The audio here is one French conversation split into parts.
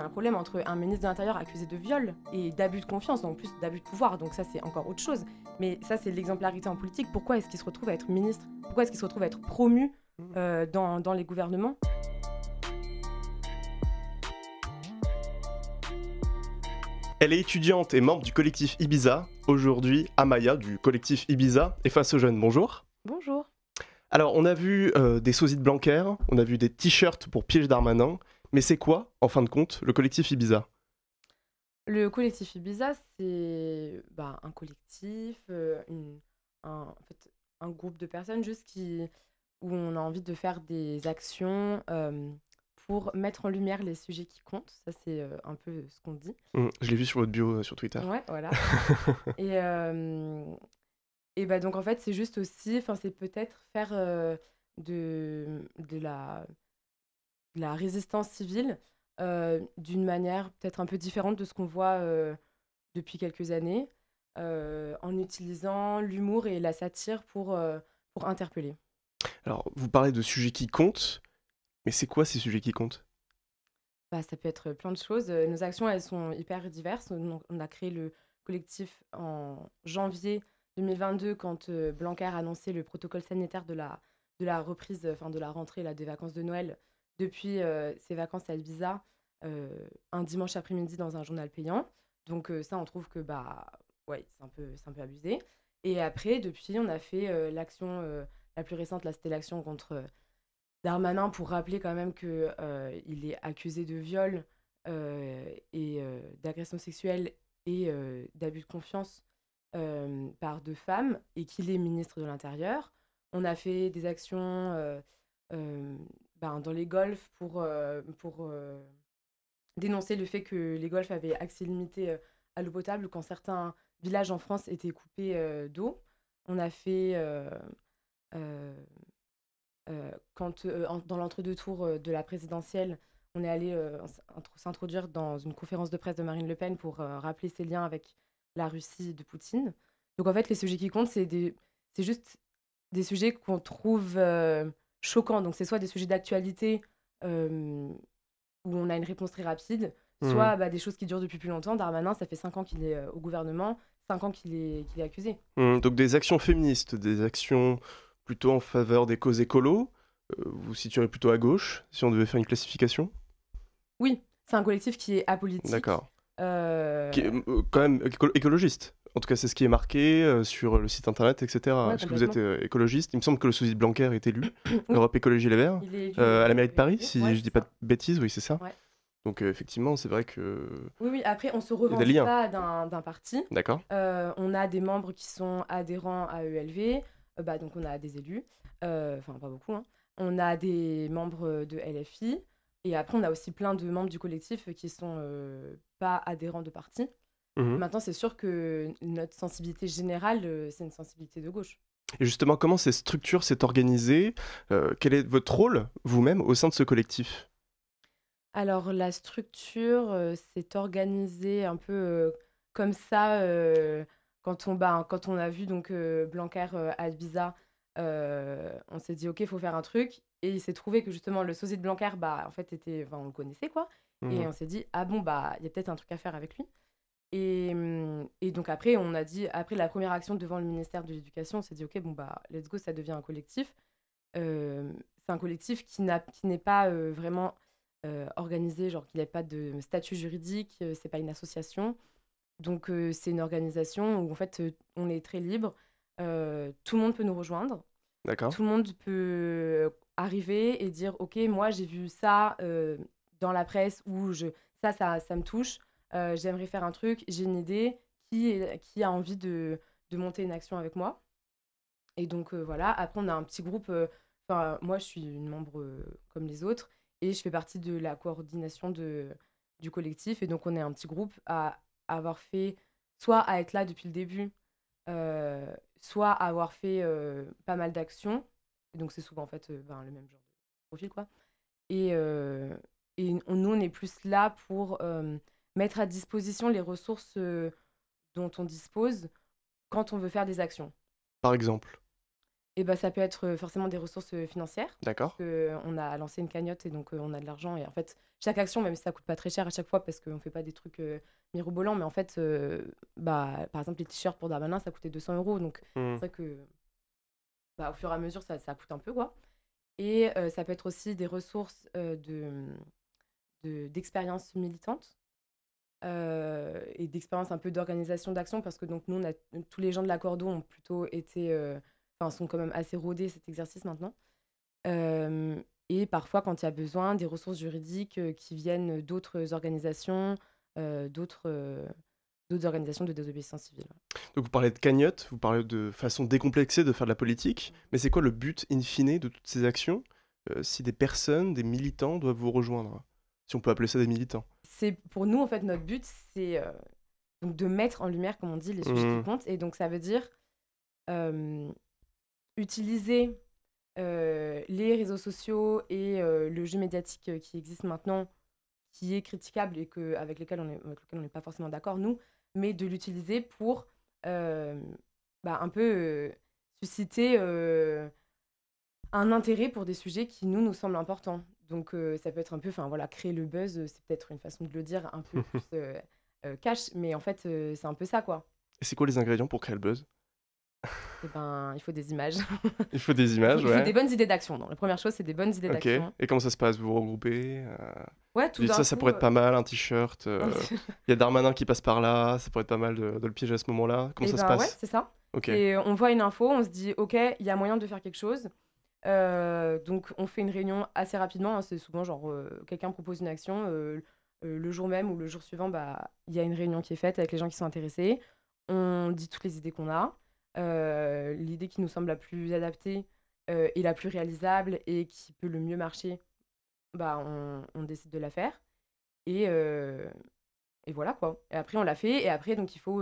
un problème entre un ministre de l'Intérieur accusé de viol et d'abus de confiance, en plus d'abus de pouvoir, donc ça c'est encore autre chose. Mais ça c'est l'exemplarité en politique. Pourquoi est-ce qu'il se retrouve à être ministre Pourquoi est-ce qu'il se retrouve à être promu mmh. euh, dans, les gouvernements Elle est étudiante et membre du collectif Ibiza. Aujourd'hui, Amaya du collectif Ibiza Et face aux jeunes. Bonjour. Bonjour. Alors, on a vu euh, des sosies de Blanquer, on a vu des t-shirts pour Piège Darmanin, mais c'est quoi, en fin de compte, le collectif Ibiza Le collectif Ibiza, c'est bah, un collectif, euh, un, groupe de personnes juste qui, où on a envie de faire des actions euh, pour mettre en lumière les sujets qui comptent. Ça, c'est euh, un peu ce qu'on dit. Mmh, je l'ai vu sur votre bio sur Twitter. Ouais, voilà. et, et bah, donc, en fait, c'est juste aussi, c'est peut-être faire de, de la la résistance civile euh, d'une manière peut-être un peu différente de ce qu'on voit euh, depuis quelques années, euh, en utilisant l'humour et la satire pour, pour interpeller. Alors, vous parlez de sujets qui comptent, mais c'est quoi ces sujets qui comptent bah, ça peut être plein de choses. Nos actions, elles sont hyper diverses. On a créé le collectif en janvier 2022 quand Blanquer a annoncé le protocole sanitaire de la, de la reprise, enfin de la rentrée là, des vacances de Noël depuis ses euh, vacances à Ibiza euh, un dimanche après-midi dans un journal payant. Donc euh, ça, on trouve que bah ouais, c'est un peu, c'est un peu abusé. Et après, depuis, on a fait l'action la plus récente. Là, c'était l'action contre Darmanin pour rappeler quand même que il est accusé de viol et d'agression sexuelle et d'abus de confiance par deux femmes et qu'il est ministre de l'Intérieur. On a fait des actions ben, dans les golfs pour, euh, pour euh, dénoncer le fait que les golfs avaient accès limité euh, à l'eau potable quand certains villages en France étaient coupés d'eau. On a fait quand dans l'entre-deux-tours de la présidentielle, on est allé s'introduire dans une conférence de presse de Marine Le Pen pour rappeler ses liens avec la Russie de Poutine. Donc en fait, les sujets qui comptent, c'est des, c'est juste des sujets qu'on trouve choquant. Donc, c'est soit des sujets d'actualité où on a une réponse très rapide, soit mmh. bah, des choses qui durent depuis plus longtemps. Darmanin, ça fait 5 ans qu'il est euh, au gouvernement, 5 ans qu'il est, qu'il est accusé. Mmh. donc, des actions féministes, des actions plutôt en faveur des causes écolos. Euh, vous vous situerez plutôt à gauche, si on devait faire une classification Oui, c'est un collectif qui est apolitique. D'accord. Euh qui est quand même écologiste en tout cas, c'est ce qui est marqué euh, sur le site internet, etc. Parce que vous êtes euh, écologiste. Il me semble que le sous de Blanquer est élu, Europe Écologie Les Verts, euh, à la mairie de Paris, si je ne dis pas de bêtises, oui, c'est ça. Donc effectivement, c'est vrai que... Oui, oui, après, on se revendique pas d'un parti. D'accord. on a des membres qui sont adhérents à ELV, bah, donc on a des élus, enfin pas beaucoup, hein. on a des membres de LFI, et après, on a aussi plein de membres du collectif qui sont pas adhérents de parti. Mmh Maintenant, c'est sûr que notre sensibilité générale, euh, c'est une sensibilité de gauche. Et justement, comment cette structure s'est organisée euh, Quel est votre rôle, vous-même, au sein de ce collectif Alors, la structure euh, s'est organisée un peu comme ça bah, quand, on, a vu donc Blanquer à Ibiza. on s'est dit, OK, il faut faire un truc. Et il s'est trouvé que justement, le sosie de Blanquer, bah, en fait, était, on le connaissait, quoi. Mmh Et on s'est dit, ah bon, bah, il y a peut-être un truc à faire avec lui. Hum, et, donc après, on a dit, après la première action devant le ministère de l'Éducation, on s'est dit, ok, bon, bah, let's go, ça devient un collectif. c'est un collectif qui, n'a, qui n'est pas vraiment organisé, genre qu'il n'a pas de statut juridique, c'est pas une association. Donc c'est une organisation où en fait on est très libre, tout le monde peut nous rejoindre. D'accord. Tout le monde peut arriver et dire, ok, moi j'ai vu ça dans la presse ou je, ça, ça, ça me touche. Euh, j'aimerais faire un truc, j'ai une idée, qui, qui a envie de, de, monter une action avec moi Et donc euh, voilà, après on a un petit groupe, euh, enfin moi je suis une membre comme les autres, et je fais partie de la coordination de, du collectif, et donc on est un petit groupe à avoir fait, soit à être là depuis le début, soit à avoir fait pas mal d'actions, donc c'est souvent en fait ben, le même genre de profil quoi. Et, et nous, on est plus là pour mettre à disposition les ressources euh, dont on dispose quand on veut faire des actions. Par exemple eh ben, ça peut être euh, forcément des ressources euh, financières. D'accord. on a lancé une cagnotte et donc on a de l'argent. Et en fait, chaque action, même si ça coûte pas très cher à chaque fois parce qu'on ne fait pas des trucs mirobolants, mais en fait, bah, par exemple, les t-shirts pour Darmanin, ça coûtait 200 euros. Donc c'est mmh. vrai que bah, au fur et à mesure, ça, coûte un peu. quoi. Et ça peut être aussi des ressources de militante. Euh, et d'expérience un peu d'organisation d'action parce que donc nous on a, tous les gens de Cordeau ont plutôt été euh, enfin sont quand même assez rodés cet exercice maintenant euh, et parfois quand il y a besoin des ressources juridiques qui viennent d'autres organisations d'autres d'autres organisations de désobéissance civile. Donc vous parlez de cagnotte, vous parlez de façon décomplexée de faire de la politique, mm. mais c'est quoi le but in fine de toutes ces actions si des personnes, des militants doivent vous rejoindre Si on peut appeler ça des militants c'est pour nous, en fait, notre but, c'est euh, de mettre en lumière, comme on dit, les sujets qui mmh. comptent. Et donc, ça veut dire euh, utiliser euh, les réseaux sociaux et le jeu médiatique qui existe maintenant, qui est critiquable et que, avec, lesquels on lequel on n'est pas forcément d'accord, nous, mais de l'utiliser pour bah, un peu susciter un intérêt pour des sujets qui, nous, nous semblent importants. Donc euh, ça peut être un peu, enfin voilà, créer le buzz, euh, c'est peut-être une façon de le dire un peu plus euh, cash, mais en fait c'est un peu ça quoi. Et c'est quoi les ingrédients pour créer le buzz et eh ben, il faut des images. il faut des images, ouais. Il faut des bonnes idées d'action. La première chose, c'est des bonnes idées d'action. Ok. Et comment ça se passe Vous vous regroupez Ouais, tout Ça, ça pourrait être pas mal, un t-shirt. il y a Darmanin qui passe par là, ça pourrait être pas mal de, le piéger à ce moment-là. Comment eh ça se ben, passe Ouais, c'est ça. Ok. Et on voit une info, on se dit, ok, il y a moyen de faire quelque chose. Euh, donc on fait une réunion assez rapidement. Hein. c'est souvent genre euh, quelqu'un propose une action, euh, le jour même ou le jour suivant, bah il y a une réunion qui est faite avec les gens qui sont intéressés. On dit toutes les idées qu'on a. L'idée qui nous semble la plus adaptée et la plus réalisable et qui peut le mieux marcher, bah on, on décide de la faire. Et, et voilà quoi. Et après on l'a fait. Et après donc il faut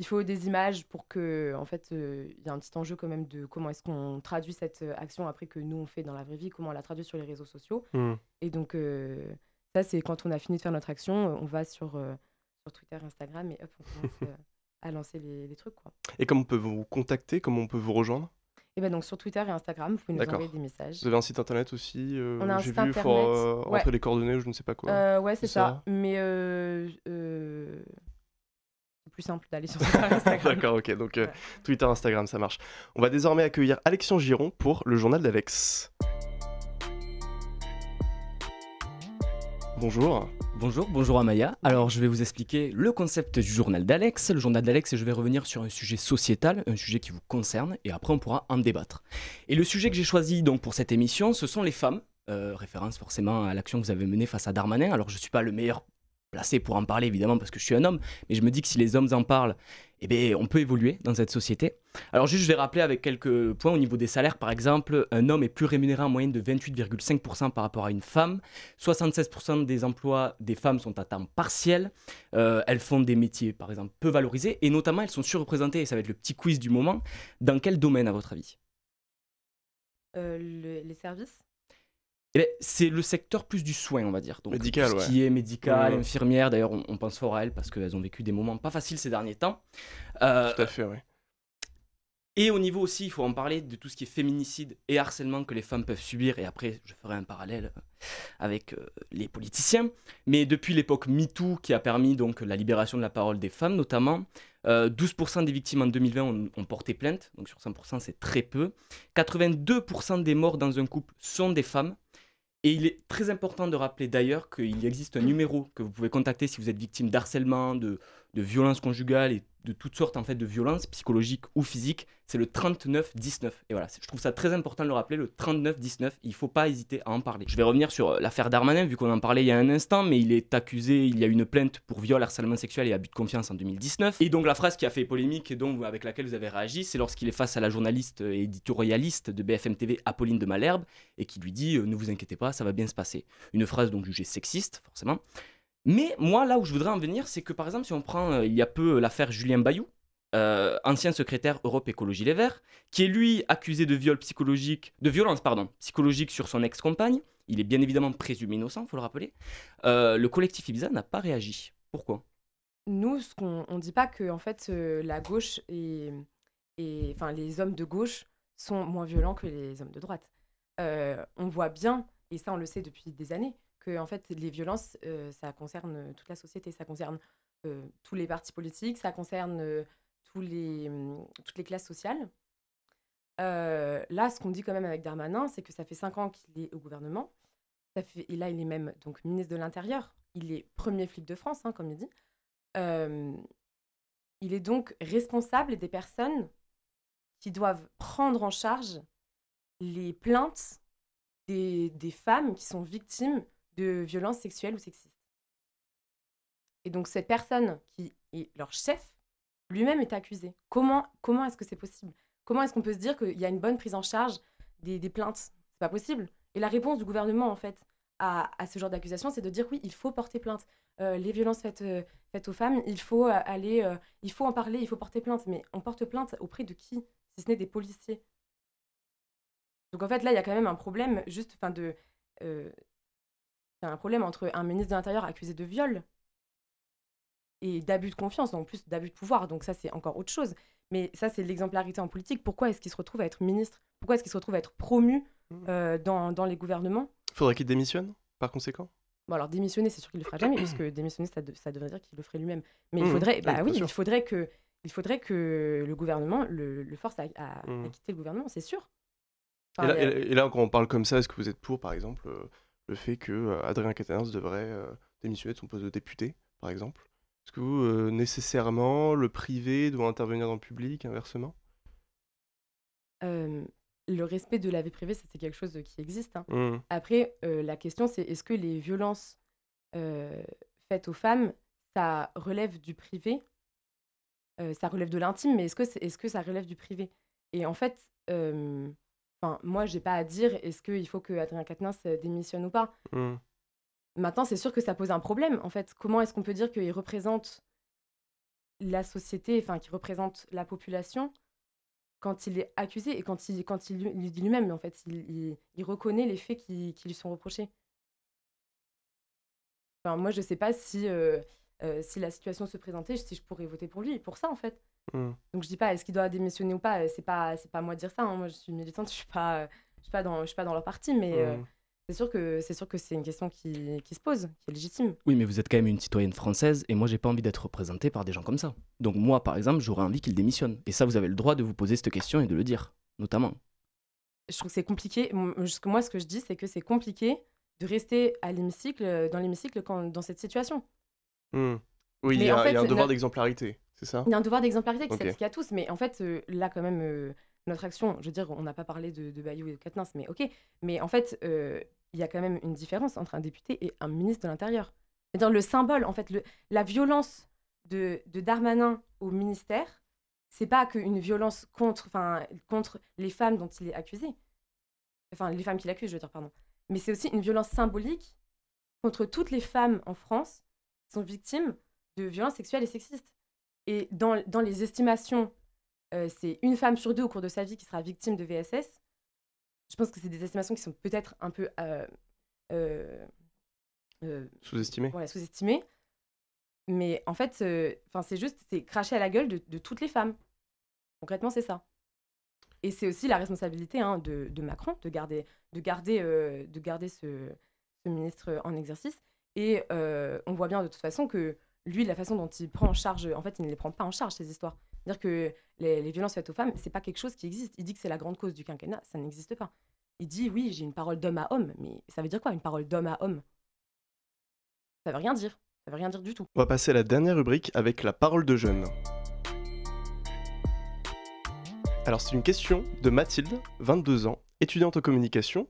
il faut des images pour que, en fait, euh, il y a un petit enjeu quand même de comment est-ce qu'on traduit cette euh, action après que nous on fait dans la vraie vie, comment on la traduit sur les réseaux sociaux. Mmh. Et donc, euh, ça, c'est quand on a fini de faire notre action, on va sur, sur Twitter, Instagram et hop, on commence à lancer les, trucs. Quoi. Et comment on peut vous contacter Comment on peut vous rejoindre et eh bien, donc sur Twitter et Instagram, vous pouvez nous envoyer des messages. Vous avez un site internet aussi On a un site vu, internet. Faut, les coordonnées ou je ne sais pas quoi. ouais, c'est ça. ça. Mais simple d'aller sur Instagram. D'accord, ok. Donc euh, Twitter, Instagram, ça marche. On va désormais accueillir Alexion Giron pour le journal d'Alex. Bonjour. Bonjour, bonjour Amaya. Alors je vais vous expliquer le concept du journal d'Alex. Le journal d'Alex, et je vais revenir sur un sujet sociétal, un sujet qui vous concerne, et après on pourra en débattre. Et le sujet que j'ai choisi donc pour cette émission, ce sont les femmes. Euh, référence forcément à l'action que vous avez menée face à Darmanin. Alors je ne suis pas le meilleur placé pour en parler évidemment parce que je suis un homme, mais je me dis que si les hommes en parlent, eh bien, on peut évoluer dans cette société. Alors juste, je vais rappeler avec quelques points au niveau des salaires, par exemple, un homme est plus rémunéré en moyenne de 28,5% par rapport à une femme. 76% des emplois des femmes sont à temps partiel. Euh, elles font des métiers, par exemple, peu valorisés, et notamment elles sont surreprésentées, et ça va être le petit quiz du moment, dans quel domaine à votre avis euh, Les services eh ben, c'est le secteur plus du soin, on va dire. Donc, Ce qui est médical, infirmière, d'ailleurs, on, pense fort à elles parce qu'elles ont vécu des moments pas faciles ces derniers temps. Euh, tout à fait, oui. Et au niveau aussi, il faut en parler de tout ce qui est féminicide et harcèlement que les femmes peuvent subir. Et après, je ferai un parallèle euh, avec euh, les politiciens. Mais depuis l'époque MeToo, qui a permis donc la libération de la parole des femmes notamment, 12% des victimes en 2020 ont, porté plainte. Donc sur 100%, c'est très peu. 82% des morts dans un couple sont des femmes. Et il est très important de rappeler d'ailleurs qu'il existe un mm. numéro que vous pouvez contacter si vous êtes victime d'harcèlement, de, de violence conjugale et de toutes sortes en fait de violences psychologiques ou physiques, c'est le 39-19. Et voilà, je trouve ça très important de le rappeler, le 39-19, il faut pas hésiter à en parler. Je vais revenir sur euh, l'affaire Darmanin, vu qu'on en parlait il y a un instant, mais il est accusé, il y a une plainte pour viol, harcèlement sexuel et abus de confiance en 2019. Et donc la phrase qui a fait polémique et donc avec laquelle vous avez réagi, c'est lorsqu'il est face à la journaliste et euh, éditorialiste de BFM TV, Apolline de Malherbe, et qui lui dit euh, Ne vous inquiétez pas, ça va bien se passer. Une phrase donc jugée sexiste, forcément. Mais moi, là où je voudrais en venir, c'est que par exemple, si on prend euh, il y a peu euh, l'affaire Julien Bayou, euh, ancien secrétaire Europe Écologie Les Verts, qui est lui accusé de viol psychologique, de violence pardon, psychologique sur son ex-compagne. Il est bien évidemment présumé innocent, il faut le rappeler. le collectif Ibiza n'a pas réagi. Pourquoi Nous, on, ne dit pas que en fait la gauche et enfin les hommes de gauche sont moins violents que les hommes de droite. on voit bien, et ça on le sait depuis des années, que en fait les violences, ça concerne toute la société, ça concerne tous les partis politiques, ça concerne tous les, mmh, toutes les classes sociales. là, ce qu'on dit quand même avec Darmanin, c'est que ça fait cinq ans qu'il est au gouvernement. Ça fait, et là, il est même donc ministre de l'Intérieur. Il est premier flic de France, hein, comme il dit. il est donc responsable des personnes qui doivent prendre en charge les plaintes des, des femmes qui sont victimes de violences sexuelles ou sexistes. Et donc cette personne qui est leur chef, lui-même est accusé. Comment, comment est-ce que c'est possible Comment est-ce qu'on peut se dire qu'il y a une bonne prise en charge des, plaintes C'est pas possible. Et la réponse du gouvernement, en fait, à, ce genre d'accusation, c'est de dire oui, il faut porter plainte. Euh, les violences faites, euh, faites aux femmes, il faut euh, aller, il faut en parler, il faut porter plainte. Mais on porte plainte auprès de qui Si ce n'est des policiers. Donc en fait, là, il y a quand même un problème juste de, y a un problème entre un ministre de l'Intérieur accusé de viol et d'abus de confiance, en plus d'abus de pouvoir, donc ça c'est encore autre chose. Mais ça c'est l'exemplarité en politique. Pourquoi est-ce qu'il se retrouve à être ministre Pourquoi est-ce qu'il se retrouve à être promu mmh. euh, dans, les gouvernements Faudrait qu'il démissionne, par conséquent Bon alors démissionner, c'est sûr qu'il le fera jamais, puisque démissionner, ça, devrait dire qu'il le ferait lui-même. Mais il mmh, faudrait, bah oui, il faudrait que, il faudrait que le gouvernement le, force à, mmh. quitter le gouvernement, c'est sûr. et, là, quand on parle comme ça, est-ce que vous êtes pour, par exemple, euh, le fait que euh, Adrien Quatennens devrait euh, démissionner de son poste de député, par exemple Est-ce que euh, nécessairement le privé doit intervenir dans le public, inversement le respect de la vie privée, c'est quelque chose qui existe. Hein. Mmh. Après, la question, c'est est-ce que les violences faites aux femmes, ça relève du privé Ça relève de l'intime, mais est-ce que, est, est, ce que ça relève du privé Et en fait, Enfin, moi, j'ai pas à dire est-ce qu'il faut que Adrien Quatennens euh, démissionne ou pas. Mmh. Maintenant, c'est sûr que ça pose un problème. En fait, comment est-ce qu'on peut dire qu'il représente la société, enfin, qu'il représente la population quand il est accusé et quand il, quand il, dit lui-même, mais en fait, il, reconnaît les faits qui, lui sont reprochés. Enfin, moi, je sais pas si, euh, euh, si la situation se présentait, si je pourrais voter pour lui, pour ça, en fait. Mmh. Donc je dis pas est-ce qu'il doit démissionner ou pas, euh, c'est pas c'est pas moi de dire ça. Hein. Moi je suis militante, je suis pas euh, je suis pas dans je suis pas dans leur parti, mais euh, mmh. c'est sûr que c'est sûr que c'est une question qui, qui, se pose, qui est légitime. Oui, mais vous êtes quand même une citoyenne française et moi j'ai pas envie d'être représentée par des gens comme ça. Donc moi par exemple j'aurais envie qu'il démissionne. Et ça vous avez le droit de vous poser cette question et de le dire, notamment. Je trouve que c'est compliqué. Moi ce que je dis c'est que c'est compliqué de rester à l'hémicycle dans l'hémicycle dans cette situation. Mmh. Oui, il y, a un devoir d'exemplarité, c'est ça Il y a un devoir d'exemplarité qui s'applique à tous, mais en fait, euh, là, quand même, euh, notre action, je veux dire, on n'a pas parlé de, Bayou et de Quatennens, mais ok, mais en fait, euh, il y a quand même une différence entre un député et un ministre de l'Intérieur. cest à le symbole, en fait, le, la violence de, de Darmanin au ministère, c'est pas qu'une violence contre, contre les femmes dont il est accusé. Enfin, les femmes qu'il accuse, je veux dire, pardon. Mais c'est aussi une violence symbolique contre toutes les femmes en France qui sont victimes de violences sexuelles et sexistes. Et dans, les estimations, euh, c'est une femme sur deux au cours de sa vie qui sera victime de VSS. Je pense que c'est des estimations qui sont peut-être un peu euh, euh, sous-estimées. sous-estimées. Mais en fait, c'est juste, c'est cracher à la gueule de, toutes les femmes. Concrètement, c'est ça. Et c'est aussi la responsabilité hein, de, Macron de garder, de garder, de garder ce, ministre en exercice. Et on voit bien de toute façon que lui, la façon dont il prend en charge, en fait, il ne les prend pas en charge, ces histoires. C'est-à-dire que les, violences faites aux femmes, c'est pas quelque chose qui existe. Il dit que c'est la grande cause du quinquennat, ça n'existe pas. Il dit, oui, j'ai une parole d'homme à homme, mais ça veut dire quoi, une parole d'homme à homme Ça veut rien dire. Ça veut rien dire du tout. On va passer à la dernière rubrique avec la parole de jeune. Alors, c'est une question de Mathilde, 22 ans, étudiante en communication,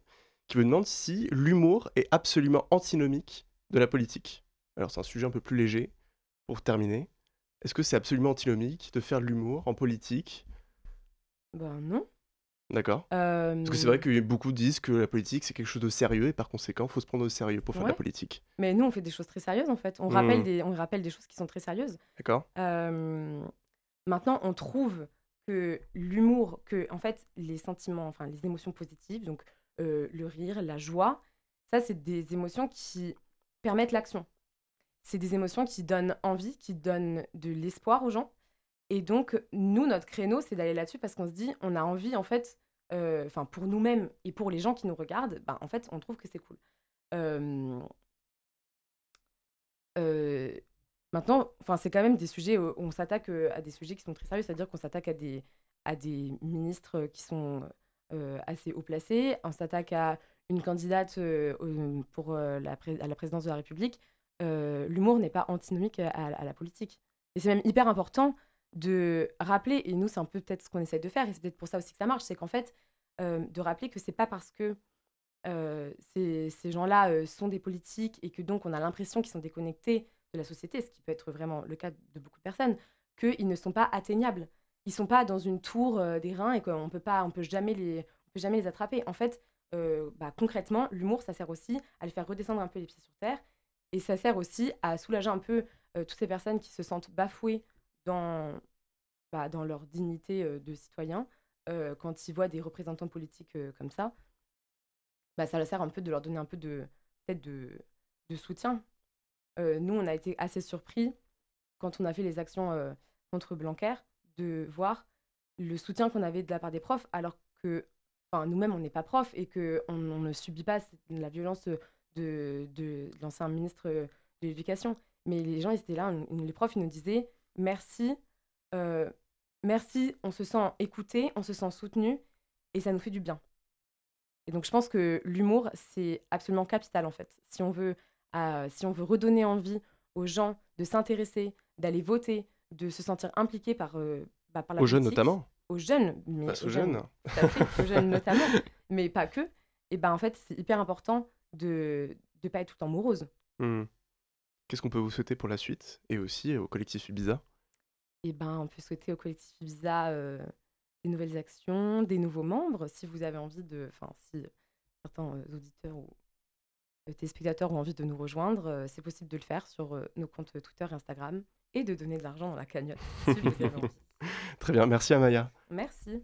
qui me demande si l'humour est absolument antinomique de la politique. Alors, c'est un sujet un peu plus léger pour terminer, est-ce que c'est absolument antinomique de faire de l'humour en politique Ben non. D'accord. Euh, Parce que c'est vrai que beaucoup disent que la politique c'est quelque chose de sérieux et par conséquent faut se prendre au sérieux pour faire de la politique. Mais nous on fait des choses très sérieuses en fait. On, rappelle, hmm. des, on rappelle des choses qui sont très sérieuses. D'accord. Euh, maintenant on trouve que l'humour, que en fait les sentiments, enfin les émotions positives, donc euh, le rire, la joie, ça c'est des émotions qui permettent l'action c'est des émotions qui donnent envie, qui donnent de l'espoir aux gens. Et donc, nous, notre créneau, c'est d'aller là-dessus parce qu'on se dit, on a envie, en fait, euh, enfin, pour nous-mêmes et pour les gens qui nous regardent, bah, en fait, on trouve que c'est cool. Euh, euh, maintenant, enfin, c'est quand même des sujets où on s'attaque à des sujets qui sont très sérieux, c'est-à-dire qu'on s'attaque à des, à des ministres qui sont assez haut placés, on s'attaque à une candidate pour la à la présidence de la République. Euh, l'humour n'est pas antinomique euh, à, la politique. Et c'est même hyper important de rappeler, et nous, c'est un peu peut-être ce qu'on essaie de faire, et c'est peut-être pour ça aussi que ça marche, c'est qu'en fait, euh, de rappeler que c'est pas parce que ces, gens-là sont des politiques et que donc on a l'impression qu'ils sont déconnectés de la société, ce qui peut être vraiment le cas de beaucoup de personnes, qu'ils ne sont pas atteignables. Ils sont pas dans une tour des reins et qu'on peut pas, on peut jamais les, on peut jamais les attraper. En fait, bah, concrètement, l'humour, ça sert aussi à les faire redescendre un peu les pieds sur terre et ça sert aussi à soulager un peu euh, toutes ces personnes qui se sentent bafouées dans, bah, dans leur dignité euh, de citoyen euh, quand ils voient des représentants politiques comme ça. Bah, ça leur sert un peu de leur donner un peu de de, soutien. nous, on a été assez surpris quand on a fait les actions contre Blanquer de voir le soutien qu'on avait de la part des profs, alors que nous-mêmes, on n'est pas profs et qu'on on ne subit pas la violence de, un ministre euh, de l'Éducation. Mais les gens, ils étaient là, les profs, ils nous disaient merci, euh, merci, on se sent écouté, on se sent soutenu, et ça nous fait du bien. Et donc, je pense que l'humour, c'est absolument capital, en fait. Si on veut, si on veut redonner envie aux gens de s'intéresser, d'aller voter, de se sentir impliqué par, euh, bah, par la Aux jeunes notamment Aux jeunes. Mais Pas bah, aux, jeunes. jeunes notamment, mais pas que. Et ben en fait, c'est hyper important de, de pas être tout amoureuse. morose. Mmh. Qu'est-ce qu'on peut vous souhaiter pour la suite et aussi euh, au collectif Ibiza Eh ben, on peut souhaiter au collectif Ibiza euh, des nouvelles actions, des nouveaux membres. Si vous avez envie de, enfin, si certains euh, auditeurs ou euh, téléspectateurs ont envie de nous rejoindre, c'est possible de le faire sur nos comptes Twitter et Instagram et de donner de l'argent dans la cagnotte. Très bien, merci Amaya. Merci.